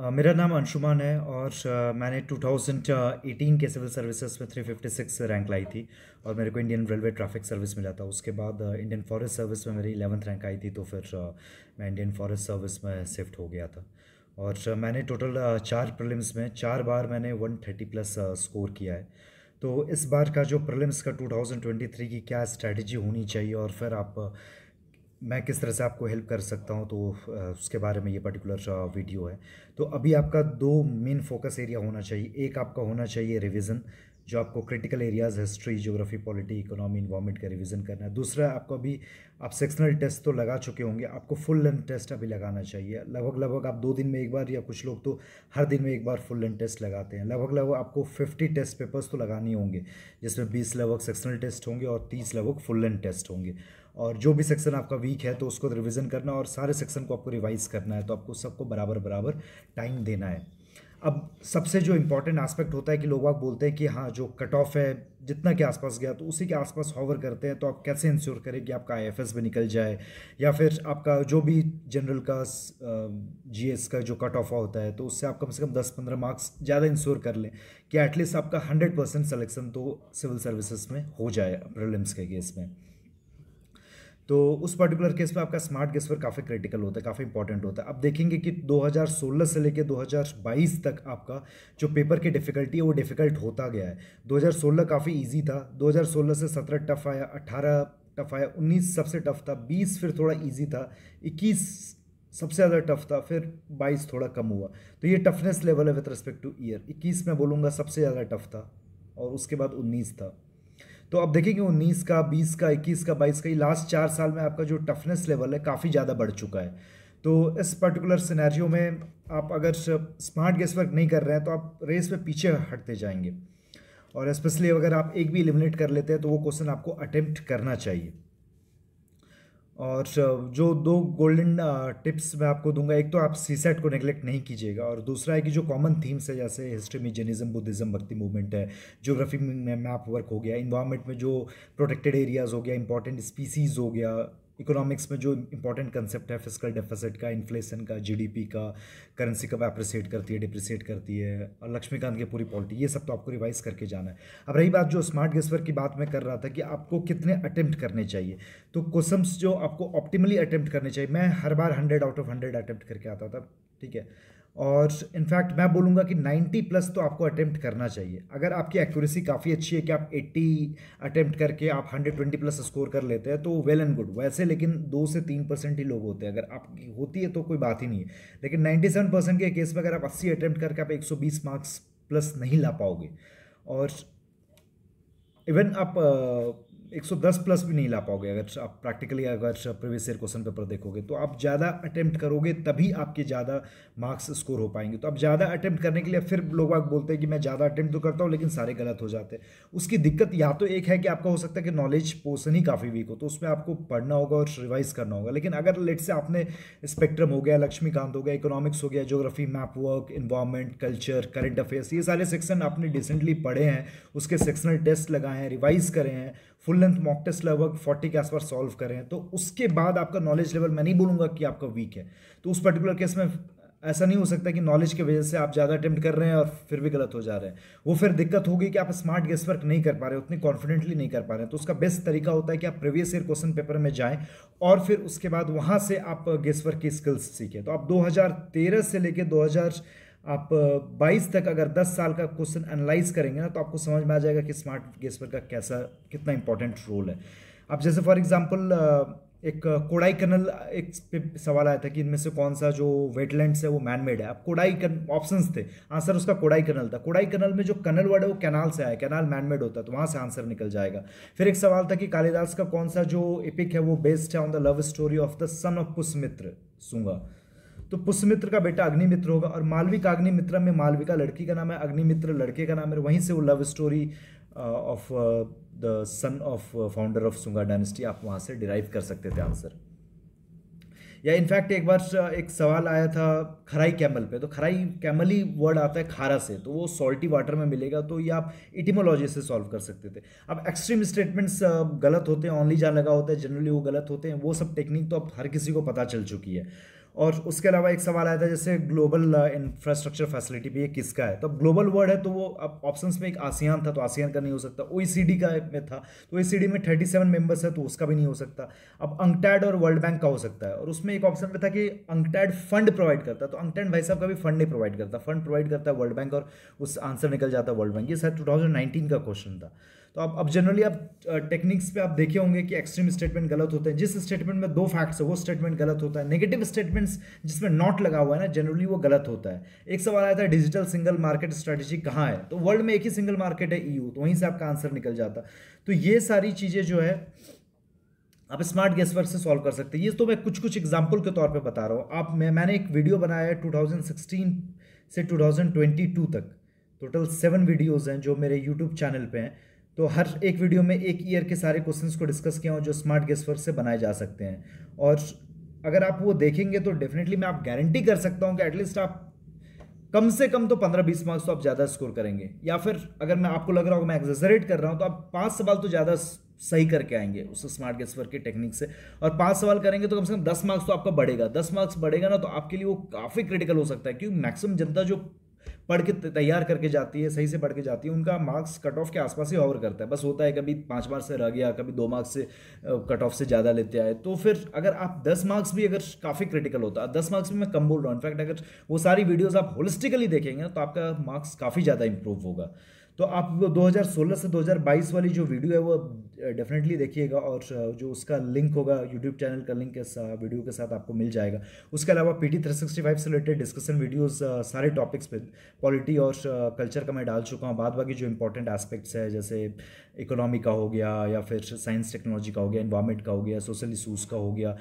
मेरा नाम अंशुमान है और मैंने 2018 के सिविल सर्विसेज में 356 रैंक लाई थी और मेरे को इंडियन रेलवे ट्रैफिक सर्विस मिला था उसके बाद इंडियन फॉरेस्ट सर्विस में मेरी इलेवंथ रैंक आई थी तो फिर मैं इंडियन फॉरेस्ट सर्विस में शिफ्ट हो गया था और मैंने टोटल चार प्रिलिम्स में चार बार मैंने 130 प्लस स्कोर किया है तो इस बार का जो प्रिलिम्स का 2023 की क्या स्ट्रैटेजी होनी चाहिए और फिर आप मैं किस तरह से आपको हेल्प कर सकता हूँ तो उसके बारे में ये पर्टिकुलर वीडियो है तो अभी आपका दो मेन फोकस एरिया होना चाहिए एक आपका होना चाहिए रिविज़न जो आपको critical areas history geography polity economy environment का रिवीजन करना है दूसरा आपको अभी आप सेक्शनल टेस्ट तो लगा चुके होंगे आपको फुल लेंथ टेस्ट अभी लगाना चाहिए लगभग लगभग आप दो दिन में एक बार या कुछ लोग तो हर दिन में एक बार फुल लेंथ टेस्ट लगाते हैं लगभग लगभग आपको फिफ्टी टेस्ट पेपर्स तो लगाने होंगे जिसमें बीस लगभग सेक्शनल टेस्ट होंगे और तीस लगभग फुल लेंथ टेस्ट होंगे और जो भी सेक्शन आपका वीक है तो उसको रिविज़न करना और सारे सेक्शन को आपको रिवाइज करना है तो आपको सबको बराबर बराबर टाइम देना है अब सबसे जो इम्पोर्टेंट आस्पेक्ट होता है कि लोग आप बोलते हैं कि हाँ जो कट ऑफ है जितना के आसपास गया तो उसी के आसपास हॉवर करते हैं तो आप कैसे इंश्योर करें कि आपका आई में निकल जाए या फिर आपका जो भी जनरल का जी का जो कट ऑफ होता है तो उससे आप कम से कम दस पंद्रह मार्क्स ज़्यादा इंश्योर कर लें कि एटलीस्ट आपका हंड्रेड परसेंट सलेक्शन तो सिविल सर्विसेज में हो जाए प्रिलिम्स के केस में तो उस पर्टिकुलर केस में आपका स्मार्ट गेस काफ़ी क्रिटिकल होता है काफ़ी इंपॉर्टेंट होता है अब देखेंगे कि 2016 से लेकर 2022 तक आपका जो पेपर की डिफ़िकल्टी है वो डिफ़िकल्ट होता गया है 2016 काफ़ी इजी था 2016 से 17 टफ आया 18 टफ आया 19 सबसे टफ था 20 फिर थोड़ा इजी था 21 सबसे ज़्यादा टफ था फिर 22 थोड़ा कम हुआ तो ये टफनेस लेवल है विथ रिस्पेक्ट टू ईयर इक्कीस में बोलूँगा सबसे ज़्यादा टफ था और उसके बाद उन्नीस था तो आप देखेंगे उन्नीस का बीस का इक्कीस का बाईस का ये लास्ट चार साल में आपका जो टफनेस लेवल है काफ़ी ज़्यादा बढ़ चुका है तो इस पर्टिकुलर सिनेरियो में आप अगर स्मार्ट गेस वर्क नहीं कर रहे हैं तो आप रेस में पीछे हटते जाएंगे और स्पेशली अगर आप एक भी एलिमिनेट कर लेते हैं तो वो क्वेश्चन आपको अटैम्प्ट करना चाहिए और uh, जो दो गोल्डन टिप्स uh, मैं आपको दूंगा एक तो आप सी सेट को नेग्लेक्ट नहीं कीजिएगा और दूसरा है कि जो कॉमन थीम्स है जैसे हिस्ट्री में जैनिज्म बुद्धिज्म भक्ति मूवमेंट है ज्योग्राफी में मैप वर्क हो गया इन्वामेंट में जो प्रोटेक्टेड एरियाज़ हो गया इंपॉर्टेंट स्पीसीज़ हो गया इकोनॉमिक्स में जो इंपॉर्टेंट कंसेप्ट है फिजिकल डेफिसिट का इन्फ्लेशन का जीडीपी का करेंसी कब एप्रिसिएट करती है डिप्रिसिएट करती है और लक्ष्मीकांत की पूरी पॉलिटी ये सब तो आपको रिवाइज करके जाना है अब रही बात जो स्मार्ट गेस्वर की बात मैं कर रहा था कि आपको कितने अटैम्प्ट करने चाहिए तो क्वेश्चन जो आपको ऑप्टिमली अटैम्प्ट करने चाहिए मैं हर बार hundred out of hundred attempt करके आता था ठीक है और इनफैक्ट मैं बोलूँगा कि 90 प्लस तो आपको अटैम्प्ट करना चाहिए अगर आपकी एक्यूरेसी काफ़ी अच्छी है कि आप 80 अटैम्प्ट करके आप 120 प्लस स्कोर कर लेते हैं तो वेल एंड गुड वैसे लेकिन दो से तीन परसेंट ही लोग होते हैं अगर आपकी होती है तो कोई बात ही नहीं है लेकिन 97 परसेंट के केस में अगर आप अस्सी अटैम्प्ट करके आप एक मार्क्स प्लस नहीं ला पाओगे और इवन आप 110 प्लस भी नहीं ला पाओगे अगर आप प्रैक्टिकली अगर प्रीवियस ईयर क्वेश्चन पेपर देखोगे तो आप ज़्यादा अटैम्प्ट करोगे तभी आपके ज़्यादा मार्क्स स्कोर हो पाएंगे तो आप ज़्यादा अटैम्प्ट करने के लिए फिर लोग आप बोलते हैं कि मैं ज़्यादा अटैम्प्ट तो करता हूँ लेकिन सारे गलत हो जाते हैं उसकी दिक्कत या तो एक है कि आपका हो सकता है कि नॉलेज पोर्सन ही काफ़ी वीक हो तो उसमें आपको पढ़ना होगा और रिवाइज करना होगा लेकिन अगर लेट से आपने स्पेक्ट्रम हो गया लक्ष्मीकांत हो गया इकोनॉमिक्स हो गया geography map work environment culture current affairs ये सारे सेक्शन आपने रिसेंटली पढ़े हैं उसके सेक्शनल टेस्ट लगाए हैं रिवाइज करें हैं फुल लेंथ मॉक टेस्ट लगभग 40 के आसपास सॉल्व करें तो उसके बाद आपका नॉलेज लेवल मैं नहीं बोलूंगा कि आपका वीक है तो उस पर्टिकुलर केस में ऐसा नहीं हो सकता कि नॉलेज की वजह से आप ज़्यादा अटैम्प्ट कर रहे हैं और फिर भी गलत हो जा रहे हैं वो फिर दिक्कत होगी कि आप स्मार्ट गेस वर्क नहीं कर पा रहे उतनी कॉन्फिडेंटली नहीं कर पा रहे हैं तो उसका बेस्ट तरीका होता है कि आप प्रीवियस ईयर क्वेश्चन पेपर में जाएं और फिर उसके बाद वहाँ से आप गेस वर्क की स्किल्स सीखें तो आप दो से लेकर दो आप 22 तक अगर 10 साल का क्वेश्चन एनालाइज करेंगे ना तो आपको समझ में आ जाएगा कि स्मार्ट गेसपर का कैसा कितना इंपॉर्टेंट रोल है अब जैसे फॉर एग्जाम्पल एक कोडाई कनल एक पे सवाल आया था कि इनमें से कौन सा जो वेटलैंड्स है वो मैन मेड है अब कोडाई कन ऑप्शन थे आंसर उसका कोडाई कनल था कोडाई कनल में जो कनल वर्ड है वो कैनाल से आया कैनाल मैन मेड होता है तो वहाँ से आंसर निकल जाएगा फिर एक सवाल था कि कालिदास का कौन सा जो इपिक है वो बेस्ड है on the love story of the son of Pushyamitra Shunga तो पुष्यमित्र का बेटा अग्निमित्र होगा और मालविक अग्निमित्र में मालविका लड़की का नाम है अग्निमित्र लड़के का नाम है वहीं से वो love story of the son of founder of Shunga dynasty आप वहाँ से डिराइव कर सकते थे आंसर या इनफैक्ट एक बार uh, एक सवाल आया था खराई कैमल पे तो खराई कैमल ही वर्ड आता है खारा से तो वो सॉल्टी वाटर में मिलेगा तो ये आप इटिमोलॉजी से सॉल्व कर सकते थे अब एक्सट्रीम स्टेटमेंट्स uh, गलत होते हैं ऑनली जहाँ लगा होता है जनरली वो गलत होते हैं वो सब टेक्निक तो अब हर किसी को पता चल चुकी है और उसके अलावा एक सवाल आया था जैसे ग्लोबल इंफ्रास्ट्रक्चर फैसिलिटी भी ये किसका है तो ग्लोबल वर्ड है तो वो अब ऑप्शंस में एक आसियान था तो आसियान का नहीं हो सकता ओ का में था तो ओ में थर्टी सेवन मेम्बर्स है तो उसका भी नहीं हो सकता अब अंकटैड और वर्ल्ड बैंक का हो सकता है और उसमें एक ऑप्शन में था कि अंकटैड फंड प्रोवाइड करता तो अंकटैड भाई साहब का भी फंड नहीं प्रोवाइड करता फंड प्रोवाइड करता है वर्ल्ड बैंक और उस आंसर निकल जाता है वर्ल्ड बैंक ये शायद टू का क्वेश्चन था तो आप अब जनरली आप टेक्निक्स पे आप देखे होंगे कि एक्सट्रीम स्टेटमेंट गलत होते हैं जिस स्टेटमेंट में दो फैक्ट्स है वो स्टेटमेंट गलत होता है नेगेटिव स्टेटमेंट्स जिसमें नॉट लगा हुआ है ना जनरली वो गलत होता है एक सवाल आया था डिजिटल सिंगल मार्केट स्ट्रेटेजी कहाँ है तो वर्ल्ड में एक ही सिंगल मार्केट है ई e तो वहीं से आपका आंसर निकल जाता तो ये सारी चीज़ें जो है आप स्मार्ट गैस वर्क से सॉल्व कर सकते हैं ये तो मैं कुछ कुछ एग्जाम्पल के तौर पर बता रहा हूँ आप मैं मैंने एक वीडियो बनाया है टू से टू तक टोटल सेवन वीडियोज हैं जो मेरे यूट्यूब चैनल पर हैं तो हर एक वीडियो में एक ईयर के सारे क्वेश्चंस को डिस्कस किया हूँ जो स्मार्ट गेस वर्क से बनाए जा सकते हैं और अगर आप वो देखेंगे तो डेफिनेटली मैं आप गारंटी कर सकता हूँ कि एटलीस्ट आप कम से कम तो पंद्रह बीस मार्क्स तो आप ज़्यादा स्कोर करेंगे या फिर अगर मैं आपको लग रहा हूँ मैं एक्जरेट कर रहा हूँ तो आप पाँच सवाल तो ज़्यादा सही करके आएंगे उस स्मार्ट गेस वर्क की टेक्निक से और पांच सवाल करेंगे तो कम से कम दस मार्क्स तो आपका बढ़ेगा दस मार्क्स बढ़ेगा ना तो आपके लिए वो काफ़ी क्रिटिकल हो सकता है क्योंकि मैक्सिमम जनता जो पढ़ के तैयार करके जाती है सही से पढ़ के जाती है उनका मार्क्स कट ऑफ के आसपास ही ऑवर करता है बस होता है कभी पाँच मार्क्स से रह गया कभी दो मार्क्स से कट ऑफ से ज़्यादा लेते आए तो फिर अगर आप दस मार्क्स भी अगर काफ़ी क्रिटिकल होता है दस मार्क्स भी मैं कम बोल रहा हूँ इनफैक्ट अगर वो सारी वीडियोज़ आप होलिस्टिकली देखेंगे ना तो आपका मार्क्स काफ़ी ज़्यादा इंप्रूव होगा तो आप वो 2016 से 2022 वाली जो वीडियो है वो डेफिनेटली देखिएगा और जो उसका लिंक होगा यूट्यूब चैनल का लिंक इस वीडियो के साथ आपको मिल जाएगा उसके अलावा पी टी से रिलेटेड डिस्कशन वीडियोस सारे टॉपिक्स पे पॉलिटी और कल्चर का मैं डाल चुका हूँ बाद बाकी जो इंपॉर्टेंट एस्पेक्ट्स है जैसे इकोनॉमी का हो गया या फिर साइंस टेक्नोलॉजी का हो गया इन्वायरमेंट का हो गया सोशल इशूज़ का हो गया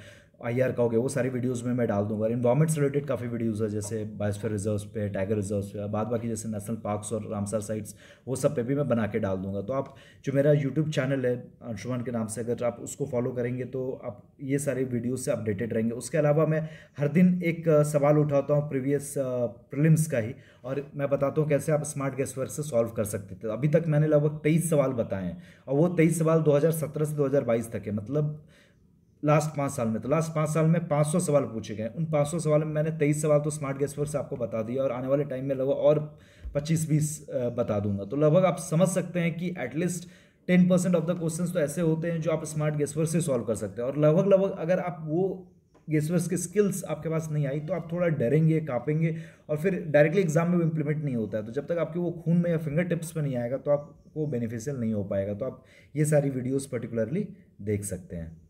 आई आर का हो गया वो सारी वीडियोज़ में मैं डाल दूंगा इन्वायरमेंट से रिलेटेड काफ़ी वीडियोज़ है जैसे बायोस्फीयर रिजर्व्स पे टाइगर रिजर्व्स पे बाद बाकी जैसे नेशनल पार्क्स और रामसर साइट्स वो सब पे भी मैं बना के डाल दूंगा तो आप जो मेरा यूट्यूब चैनल है अंशुमान के नाम से अगर आप उसको फॉलो करेंगे तो आप ये सारे वीडियोज़ से अपडेटेड रहेंगे उसके अलावा मैं हर दिन एक सवाल उठाता हूँ प्रीवियस प्रिलिम्स का ही और मैं बताता हूँ कैसे आप स्मार्ट गैस वर्क से सॉल्व कर सकते थे अभी तक मैंने लगभग तेईस सवाल बताए हैं और वो तेईस सवाल सत्रह से बाईस तक है मतलब लास्ट पाँच साल में तो लास्ट पाँच साल में 500 सवाल पूछे गए उन 500 सवाल में मैंने 23 सवाल तो स्मार्ट गेस से आपको बता दिया और आने वाले टाइम में लगभग और 25-20 बता दूंगा तो लगभग आप समझ सकते हैं कि at least ten percent of the question तो ऐसे होते हैं जो आप स्मार्ट गेसवर से सॉल्व कर सकते हैं और लगभग लगभग अगर आप वो गेसवर्स की स्किल्स आपके पास नहीं आई तो आप थोड़ा डरेंगे काँपेंगे और फिर डायरेक्टली एग्जाम में इम्प्लीमेंट नहीं होता है तो जब तक आपके वो खून में या फिंगर टिप्स में नहीं आएगा तो आपको बेनिफिशियल नहीं हो पाएगा तो आप ये सारी वीडियोज़ पर्टिकुलरली देख सकते हैं